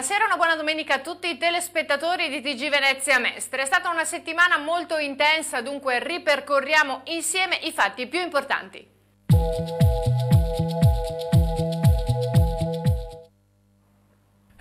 Buonasera, una buona domenica a tutti i telespettatori di TG Venezia Mestre. È stata una settimana molto intensa, dunque ripercorriamo insieme i fatti più importanti.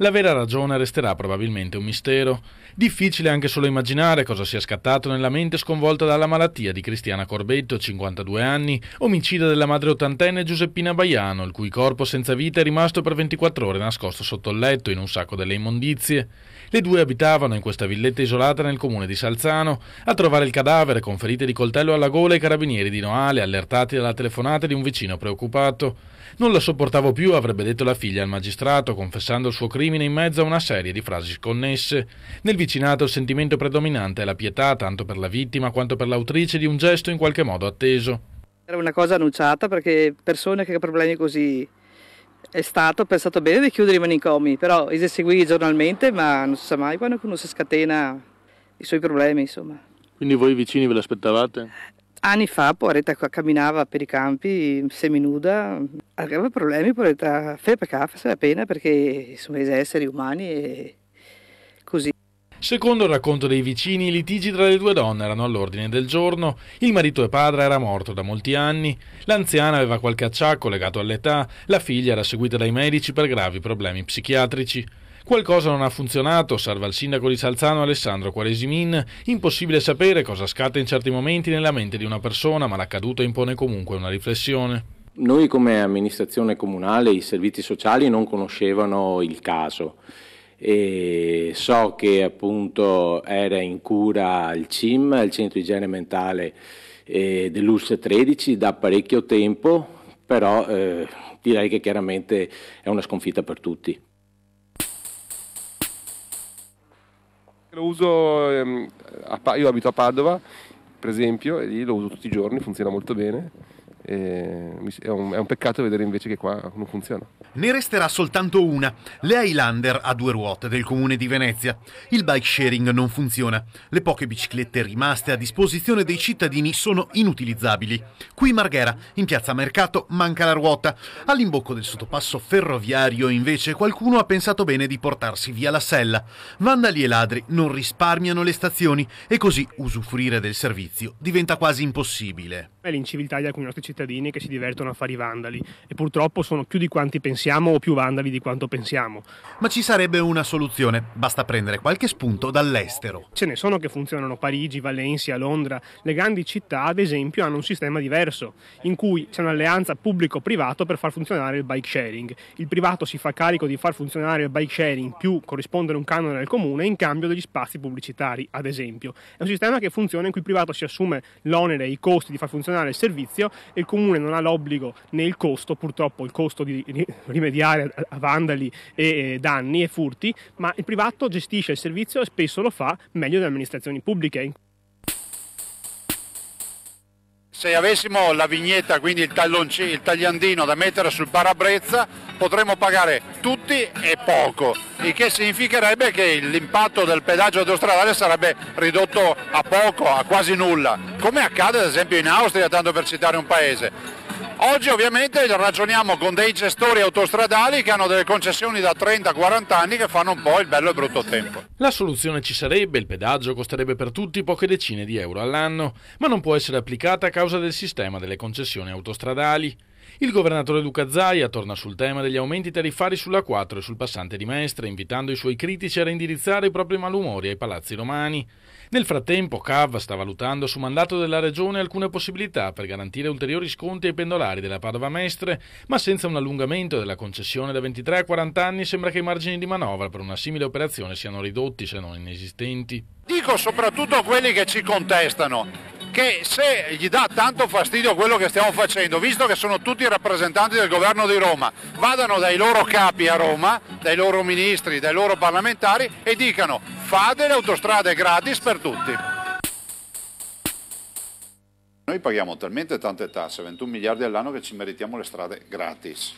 La vera ragione resterà probabilmente un mistero. Difficile anche solo immaginare cosa sia scattato nella mente sconvolta dalla malattia di Cristiana Corbetto, 52 anni, omicida della madre ottantenne Giuseppina Baiano, il cui corpo senza vita è rimasto per 24 ore nascosto sotto il letto in un sacco delle immondizie. Le due abitavano in questa villetta isolata nel comune di Salzano. A trovare il cadavere con ferite di coltello alla gola i carabinieri di Noale, allertati dalla telefonata di un vicino preoccupato. Non la sopportavo più, avrebbe detto la figlia al magistrato, confessando il suo crimine in mezzo a una serie di frasi sconnesse. Nel vicinato il sentimento predominante è la pietà, tanto per la vittima quanto per l'autrice di un gesto in qualche modo atteso. Era una cosa annunciata perché persone che hanno problemi così è stato pensato bene di chiudere i manicomi, però esegui giornalmente, ma non si sa mai quando uno si scatena i suoi problemi, insomma. Quindi voi vicini ve l'aspettavate? Anni fa, poveretta, camminava per i campi seminuda, aveva problemi, poveretta, perché fa la pena perché sono esseri umani e così. Secondo il racconto dei vicini, i litigi tra le due donne erano all'ordine del giorno, il marito e padre era morto da molti anni, l'anziana aveva qualche acciacco legato all'età, la figlia era seguita dai medici per gravi problemi psichiatrici. Qualcosa non ha funzionato, osserva il sindaco di Salzano Alessandro Quaresimin. Impossibile sapere cosa scatta in certi momenti nella mente di una persona, ma l'accaduto impone comunque una riflessione. Noi come amministrazione comunale i servizi sociali non conoscevano il caso e so che appunto era in cura il CIM, il centro igiene mentale eh, dell'URSS 13 da parecchio tempo, però eh, direi che chiaramente è una sconfitta per tutti. Lo uso, ehm, a, io abito a Padova, per esempio, e lì lo uso tutti i giorni, funziona molto bene. È un, è un peccato vedere invece che qua non funziona. Ne resterà soltanto una, le Highlander a due ruote del comune di Venezia. Il bike sharing non funziona, le poche biciclette rimaste a disposizione dei cittadini sono inutilizzabili. Qui Marghera, in piazza Mercato, manca la ruota. All'imbocco del sottopasso ferroviario invece qualcuno ha pensato bene di portarsi via la sella. Vandali e ladri non risparmiano le stazioni e così usufruire del servizio diventa quasi impossibile è l'inciviltà di alcuni nostri cittadini che si divertono a fare i vandali e purtroppo sono più di quanti pensiamo o più vandali di quanto pensiamo. Ma ci sarebbe una soluzione, basta prendere qualche spunto dall'estero. Ce ne sono che funzionano Parigi, Valencia, Londra, le grandi città ad esempio hanno un sistema diverso in cui c'è un'alleanza pubblico-privato per far funzionare il bike sharing. Il privato si fa carico di far funzionare il bike sharing più corrispondere un canone al comune in cambio degli spazi pubblicitari ad esempio. È un sistema che funziona in cui il privato si assume l'onere e i costi di far funzionare funzionare il servizio e il comune non ha l'obbligo né il costo, purtroppo il costo di rimediare a vandali e danni e furti, ma il privato gestisce il servizio e spesso lo fa meglio delle amministrazioni pubbliche. Se avessimo la vignetta, quindi il, il tagliandino da mettere sul parabrezza, potremmo pagare tutti e poco, il che significherebbe che l'impatto del pedaggio autostradale sarebbe ridotto a poco, a quasi nulla, come accade ad esempio in Austria, tanto per citare un paese Oggi ovviamente ragioniamo con dei gestori autostradali che hanno delle concessioni da 30-40 anni che fanno un po' il bello e brutto tempo. La soluzione ci sarebbe, il pedaggio costerebbe per tutti poche decine di euro all'anno, ma non può essere applicata a causa del sistema delle concessioni autostradali. Il governatore Luca Zaia torna sul tema degli aumenti tariffari sulla 4 e sul passante di Mestre, invitando i suoi critici a reindirizzare i propri malumori ai palazzi romani. Nel frattempo CAV sta valutando su mandato della Regione alcune possibilità per garantire ulteriori sconti ai pendolari della Padova Mestre, ma senza un allungamento della concessione da 23 a 40 anni sembra che i margini di manovra per una simile operazione siano ridotti se non inesistenti. Dico soprattutto a quelli che ci contestano perché se gli dà tanto fastidio quello che stiamo facendo, visto che sono tutti rappresentanti del governo di Roma, vadano dai loro capi a Roma, dai loro ministri, dai loro parlamentari e dicano fate le autostrade gratis per tutti. Noi paghiamo talmente tante tasse, 21 miliardi all'anno, che ci meritiamo le strade gratis.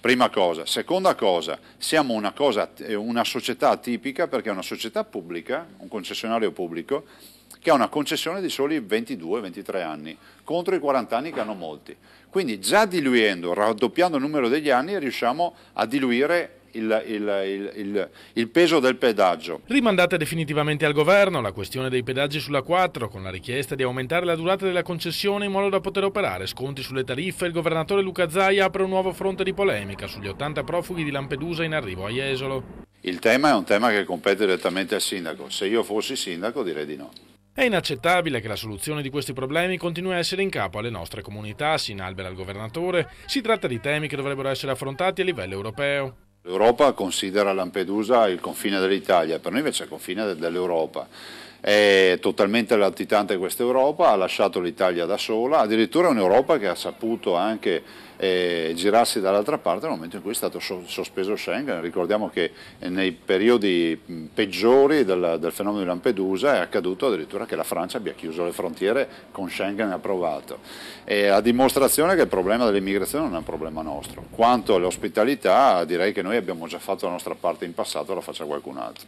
Prima cosa. Seconda cosa, siamo una, cosa, eh, una società atipica perché è una società pubblica, un concessionario pubblico, che ha una concessione di soli 22-23 anni, contro i 40 anni che hanno molti. Quindi già diluendo, raddoppiando il numero degli anni, riusciamo a diluire il, il, il, il, peso del pedaggio. Rimandate definitivamente al governo la questione dei pedaggi sulla 4 con la richiesta di aumentare la durata della concessione in modo da poter operare sconti sulle tariffe. Il governatore Luca Zai apre un nuovo fronte di polemica sugli 80 profughi di Lampedusa in arrivo a Jesolo. Il tema è un tema che compete direttamente al sindaco. Se io fossi sindaco direi di no. È inaccettabile che la soluzione di questi problemi continui a essere in capo alle nostre comunità, si inalbera il governatore. Si tratta di temi che dovrebbero essere affrontati a livello europeo. L'Europa considera Lampedusa il confine dell'Italia, per noi invece è il confine dell'Europa è totalmente latitante questa Europa, ha lasciato l'Italia da sola, addirittura un'Europa che ha saputo anche eh, girarsi dall'altra parte nel momento in cui è stato so sospeso Schengen. Ricordiamo che eh, nei periodi peggiori del, del, fenomeno di Lampedusa è accaduto addirittura che la Francia abbia chiuso le frontiere con Schengen approvato. È a dimostrazione che il problema dell'immigrazione non è un problema nostro. Quanto all'ospitalità direi che noi abbiamo già fatto la nostra parte in passato, la faccia qualcun altro.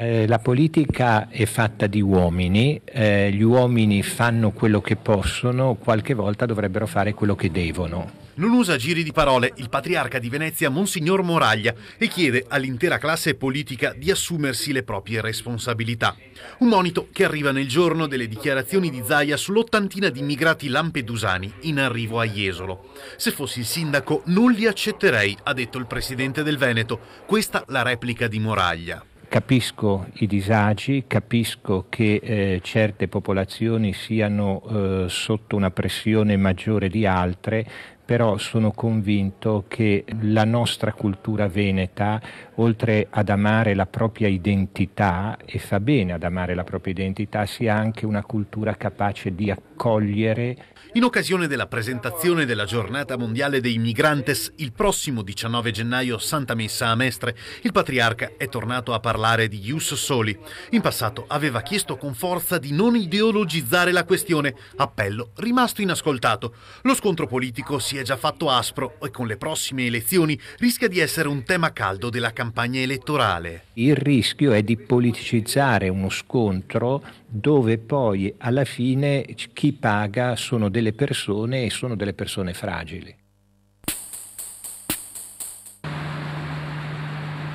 Eh, la politica è fatta di uomini, eh, gli uomini fanno quello che possono, qualche volta dovrebbero fare quello che devono. Non usa giri di parole il patriarca di Venezia, Monsignor Moraglia, e chiede all'intera classe politica di assumersi le proprie responsabilità. Un monito che arriva nel giorno delle dichiarazioni di Zaia sull'ottantina di immigrati lampedusani in arrivo a Jesolo. Se fossi il sindaco non li accetterei, ha detto il presidente del Veneto. Questa la replica di Moraglia. Capisco i disagi, capisco che eh, certe popolazioni siano eh, sotto una pressione maggiore di altre, però sono convinto che la nostra cultura veneta, oltre ad amare la propria identità, e fa bene ad amare la propria identità, sia anche una cultura capace di accogliere cogliere. In occasione della presentazione della giornata mondiale dei migrantes il prossimo 19 gennaio Santa Messa a Mestre, il patriarca è tornato a parlare di Ius Soli. In passato aveva chiesto con forza di non ideologizzare la questione, appello rimasto inascoltato. Lo scontro politico si è già fatto aspro e con le prossime elezioni rischia di essere un tema caldo della campagna elettorale. Il rischio è di politicizzare uno scontro dove poi alla fine chi chi paga sono delle persone e sono delle persone fragili.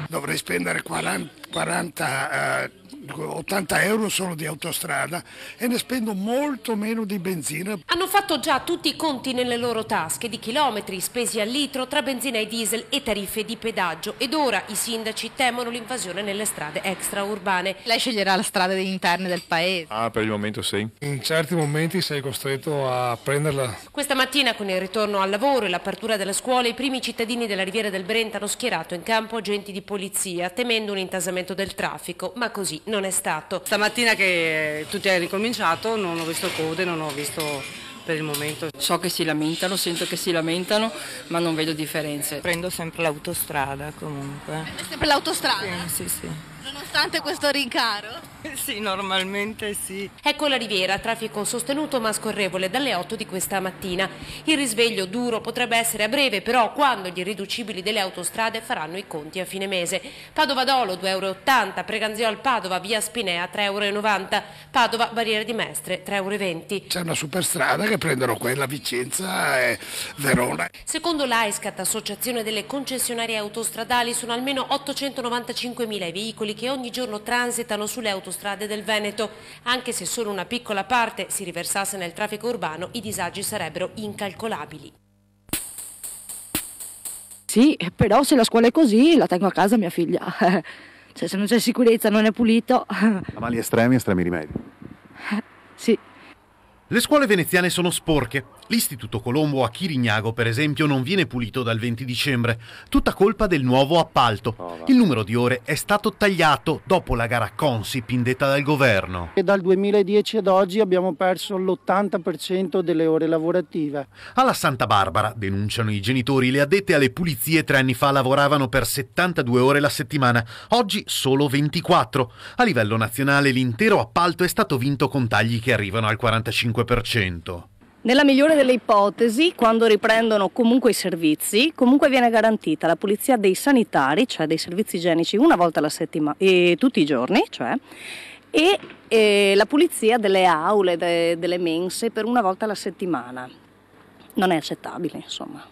Dovrei spendere 40, 40 uh 80 euro solo di autostrada e ne spendo molto meno di benzina. Hanno fatto già tutti i conti nelle loro tasche di chilometri spesi al litro tra benzina e diesel e tariffe di pedaggio ed ora i sindaci temono l'invasione nelle strade extraurbane. Lei sceglierà la strada interna del paese? Ah, per il momento sì. In certi momenti sei costretto a prenderla. Questa mattina con il ritorno al lavoro e l'apertura della scuola i primi cittadini della riviera del Brenta hanno schierato in campo agenti di polizia temendo un intasamento del traffico, ma così non non è stato. Stamattina che tutti hanno ricominciato non ho visto code, non ho visto per il momento. So che si lamentano, sento che si lamentano, ma non vedo differenze. Prendo sempre l'autostrada comunque. Prende sempre l'autostrada? Sì, sì, sì. Nonostante questo rincaro? sì, normalmente sì. Ecco la riviera, traffico sostenuto ma scorrevole dalle 8 di questa mattina. Il risveglio duro potrebbe essere a breve, però quando gli irriducibili delle autostrade faranno i conti a fine mese. Padova Dolo 2,80 euro, Preganzio al Padova, via Spinea 3,90 euro, Padova Barriere di Mestre 3,20 euro. C'è una superstrada che prendono quella Vicenza e Verona. Secondo l'AISCAT, Associazione delle concessionarie autostradali, sono almeno 895.000 i veicoli che ogni giorno transitano sulle autostrade autostrade del Veneto. Anche se solo una piccola parte si riversasse nel traffico urbano, i disagi sarebbero incalcolabili. Sì, però se la scuola è così la tengo a casa mia figlia. Cioè, se non c'è sicurezza, non è pulito. A mali estremi, estremi rimedi. Sì. Le scuole veneziane sono sporche, L'Istituto Colombo a Chirignago, per esempio, non viene pulito dal 20 dicembre, tutta colpa del nuovo appalto. Oh, Il numero di ore è stato tagliato dopo la gara Consip indetta dal governo. E dal 2010 ad oggi abbiamo perso l'80% delle ore lavorative. Alla Santa Barbara, denunciano i genitori, le addette alle pulizie tre anni fa lavoravano per 72 ore la settimana, oggi solo 24. A livello nazionale l'intero appalto è stato vinto con tagli che arrivano al 45%. Nella migliore delle ipotesi, quando riprendono comunque i servizi, comunque viene garantita la pulizia dei sanitari, cioè dei servizi igienici, una volta alla settimana, eh, tutti i giorni, cioè, e eh, la pulizia delle aule, de, delle mense, per una volta alla settimana. Non è accettabile, insomma.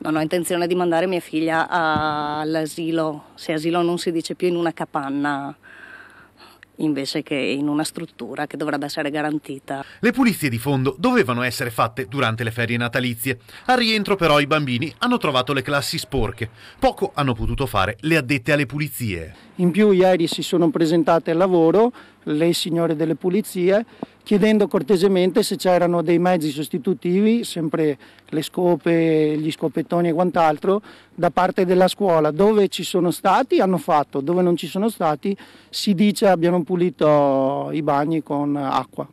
Non ho intenzione di mandare mia figlia all'asilo, se asilo non si dice più in una capanna invece che in una struttura che dovrebbe essere garantita. Le pulizie di fondo dovevano essere fatte durante le ferie natalizie. Al rientro però i bambini hanno trovato le classi sporche. Poco hanno potuto fare le addette alle pulizie. In più ieri si sono presentate al lavoro le signore delle pulizie chiedendo cortesemente se c'erano dei mezzi sostitutivi, sempre le scope, gli scopettoni e quant'altro, da parte della scuola. Dove ci sono stati hanno fatto, dove non ci sono stati si dice abbiano pulito i bagni con acqua.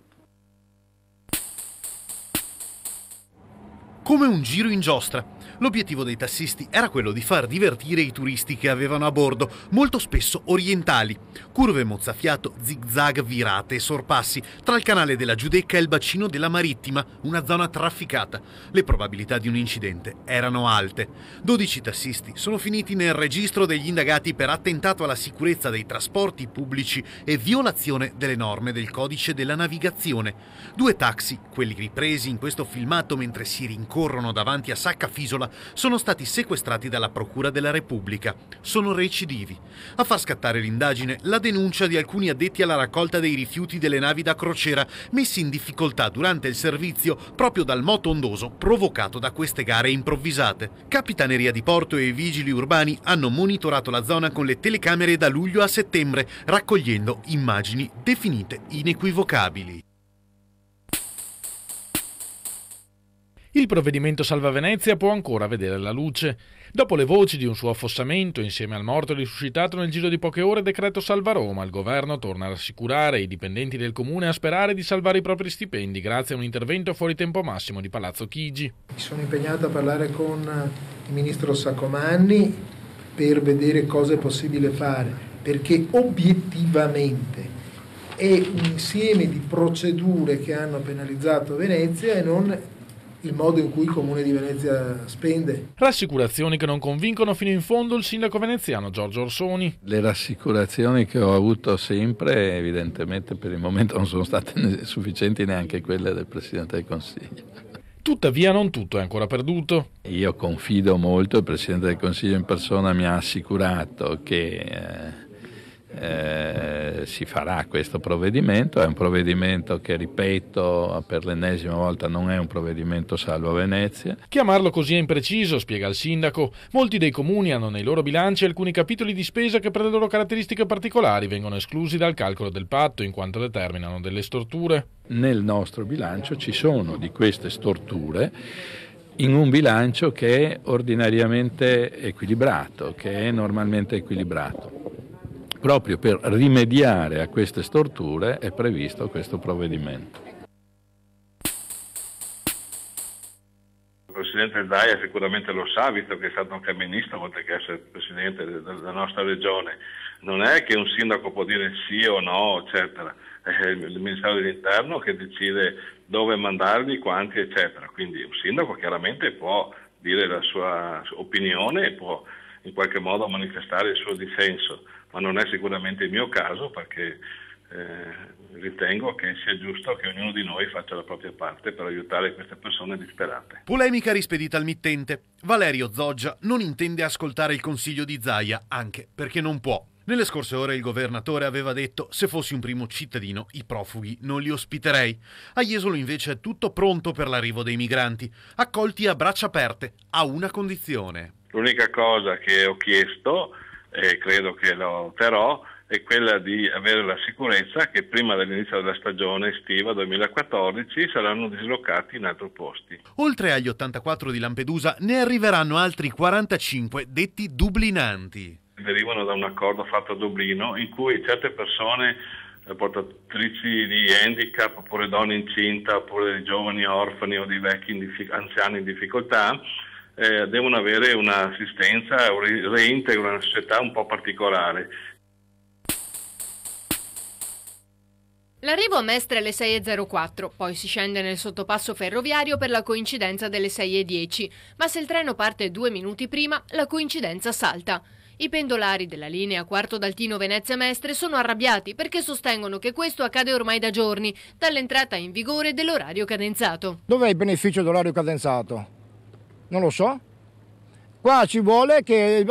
Come un giro in giostra. L'obiettivo dei tassisti era quello di far divertire i turisti che avevano a bordo, molto spesso orientali. Curve mozzafiato, zigzag virate e sorpassi tra il canale della Giudecca e il bacino della Marittima, una zona trafficata. Le probabilità di un incidente erano alte. 12 tassisti sono finiti nel registro degli indagati per attentato alla sicurezza dei trasporti pubblici e violazione delle norme del codice della navigazione. Due taxi, quelli ripresi in questo filmato mentre si rincorrono davanti a Sacca Fisola, sono stati sequestrati dalla Procura della Repubblica. Sono recidivi. A far scattare l'indagine la denuncia di alcuni addetti alla raccolta dei rifiuti delle navi da crociera messi in difficoltà durante il servizio proprio dal moto ondoso provocato da queste gare improvvisate. Capitaneria di Porto e i vigili urbani hanno monitorato la zona con le telecamere da luglio a settembre, raccogliendo immagini definite inequivocabili. Il provvedimento Salva Venezia può ancora vedere la luce. Dopo le voci di un suo affossamento insieme al morto risuscitato nel giro di poche ore decreto Salva Roma, il governo torna a rassicurare i dipendenti del comune a sperare di salvare i propri stipendi grazie a un intervento fuori tempo massimo di Palazzo Chigi. Mi sono impegnato a parlare con il ministro Saccomanni per vedere cosa è possibile fare, perché obiettivamente è un insieme di procedure che hanno penalizzato Venezia e non il modo in cui il Comune di Venezia spende. Rassicurazioni che non convincono fino in fondo il sindaco veneziano Giorgio Orsoni. Le rassicurazioni che ho avuto sempre, evidentemente per il momento non sono state sufficienti neanche quelle del Presidente del Consiglio. Tuttavia non tutto è ancora perduto. Io confido molto, il Presidente del Consiglio in persona mi ha assicurato che... Eh, eh, si farà questo provvedimento, è un provvedimento che, ripeto, per l'ennesima volta non è un provvedimento salvo Venezia. Chiamarlo così è impreciso, spiega il sindaco. Molti dei comuni hanno nei loro bilanci alcuni capitoli di spesa che per le loro caratteristiche particolari vengono esclusi dal calcolo del patto in quanto determinano delle storture. Nel nostro bilancio ci sono di queste storture in un bilancio che è ordinariamente equilibrato, che è normalmente equilibrato. Proprio per rimediare a queste storture è previsto questo provvedimento. Il presidente Daia sicuramente lo sa, visto che è stato anche ministro, oltre che essere presidente della nostra regione. Non è che un sindaco può dire sì o no, eccetera. È il Ministero dell'Interno che decide dove mandarli, quanti, eccetera. Quindi un sindaco chiaramente può dire la sua opinione e può in qualche modo manifestare il suo dissenso ma non è sicuramente il mio caso perché eh, ritengo che sia giusto che ognuno di noi faccia la propria parte per aiutare queste persone disperate. Polemica rispedita al mittente. Valerio Zoggia non intende ascoltare il consiglio di Zaia, anche perché non può. Nelle scorse ore il governatore aveva detto se fossi un primo cittadino i profughi non li ospiterei. A Jesolo invece è tutto pronto per l'arrivo dei migranti, accolti a braccia aperte, a una condizione. L'unica cosa che ho chiesto e credo che lo terrò, è quella di avere la sicurezza che prima dell'inizio della stagione estiva 2014 saranno dislocati in altri posti. Oltre agli 84 di Lampedusa ne arriveranno altri 45 detti dublinanti. Derivano da un accordo fatto a Dublino in cui certe persone eh, portatrici di handicap oppure donne incinta oppure di giovani orfani o di vecchi anziani in difficoltà eh, devono avere un'assistenza, un reintegro, una società un po' particolare. L'arrivo a Mestre alle 6.04, poi si scende nel sottopasso ferroviario per la coincidenza delle 6.10, ma se il treno parte due minuti prima, la coincidenza salta. I pendolari della linea Quarto d'Altino Venezia Mestre sono arrabbiati perché sostengono che questo accade ormai da giorni, dall'entrata in vigore dell'orario cadenzato. Dov'è il beneficio dell'orario cadenzato? non lo so. Qua ci vuole che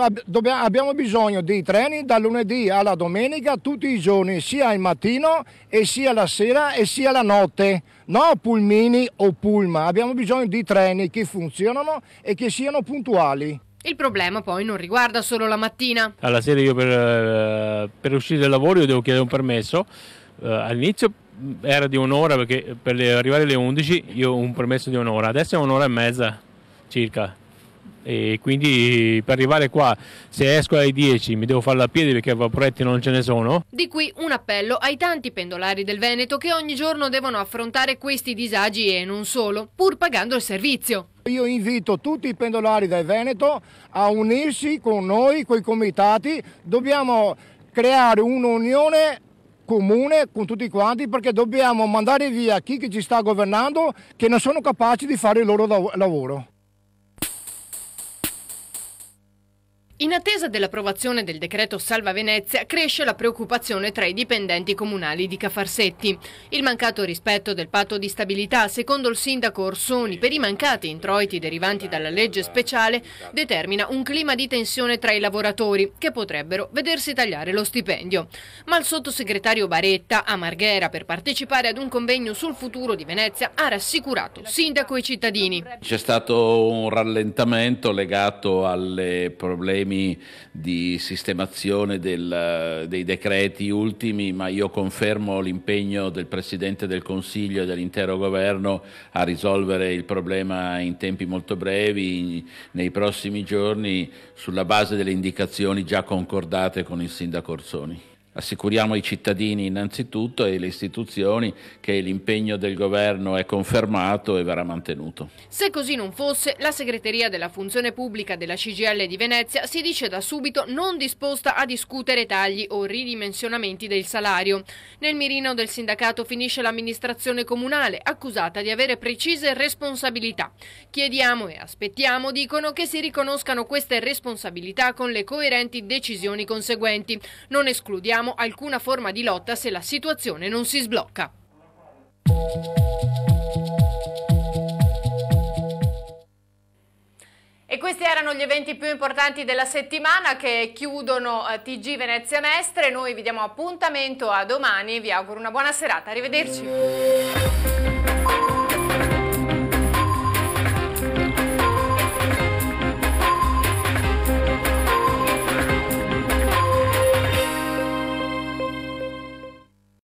abbiamo bisogno di treni dal lunedì alla domenica tutti i giorni, sia il mattino e sia la sera e sia la notte. No pulmini o pulma, abbiamo bisogno di treni che funzionano e che siano puntuali. Il problema poi non riguarda solo la mattina. Alla sera io per, eh, per uscire dal lavoro devo chiedere un permesso. Eh, all'inizio mm, era di un'ora perché per arrivare alle 11 io ho un permesso di un'ora, adesso è un'ora e mezza circa e quindi per arrivare qua se esco alle 10 mi devo farla a piedi perché vaporetti non ce ne sono. Di qui un appello ai tanti pendolari del Veneto che ogni giorno devono affrontare questi disagi e non solo, pur pagando il servizio. Io invito tutti i pendolari del Veneto a unirsi con noi, con i comitati, dobbiamo creare un'unione comune con tutti quanti perché dobbiamo mandare via chi ci sta governando che non sono capaci di fare il loro lavoro. In attesa dell'approvazione del decreto Salva Venezia cresce la preoccupazione tra i dipendenti comunali di Cafarsetti. Il mancato rispetto del patto di stabilità, secondo il sindaco Orsoni, per i mancati introiti derivanti dalla legge speciale, determina un clima di tensione tra i lavoratori che potrebbero vedersi tagliare lo stipendio. Ma il sottosegretario Baretta, a Marghera per partecipare ad un convegno sul futuro di Venezia, ha rassicurato sindaco e cittadini. C'è stato un rallentamento legato alle problemi problemi di sistemazione del, dei decreti ultimi, ma io confermo l'impegno del Presidente del Consiglio e dell'intero governo a risolvere il problema in tempi molto brevi, nei prossimi giorni, sulla base delle indicazioni già concordate con il Sindaco Orsoni. Assicuriamo i cittadini innanzitutto e le istituzioni che l'impegno del governo è confermato e verrà mantenuto. Se così non fosse, la segreteria della funzione pubblica della CGL di Venezia si dice da subito non disposta a discutere tagli o ridimensionamenti del salario. Nel mirino del sindacato finisce l'amministrazione comunale, accusata di avere precise responsabilità. Chiediamo e aspettiamo, dicono, che si riconoscano queste responsabilità con le coerenti decisioni conseguenti. Non escludiamo vediamo alcuna forma di lotta se la situazione non si sblocca. E questi erano gli eventi più importanti della settimana che chiudono eh, TG Venezia Mestre. Noi vi diamo appuntamento a domani e vi auguro una buona serata. Arrivederci.